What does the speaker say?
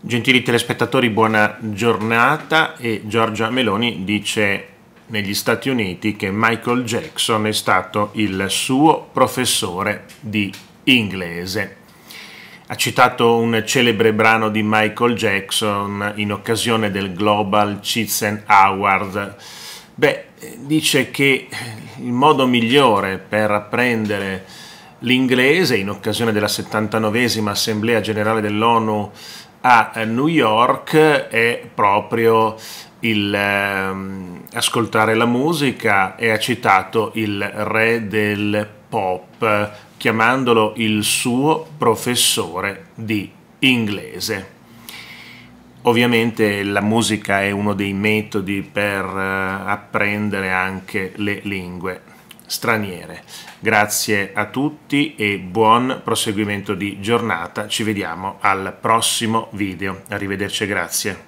Gentili telespettatori, buona giornata e Giorgia Meloni dice negli Stati Uniti che Michael Jackson è stato il suo professore di inglese. Ha citato un celebre brano di Michael Jackson in occasione del Global Chitzen Award. Beh, dice che il modo migliore per apprendere l'inglese in occasione della 79esima Assemblea Generale dell'ONU a New York è proprio il um, ascoltare la musica e ha citato il re del pop chiamandolo il suo professore di inglese. Ovviamente la musica è uno dei metodi per uh, apprendere anche le lingue straniere. Grazie a tutti e buon proseguimento di giornata. Ci vediamo al prossimo video. Arrivederci e grazie.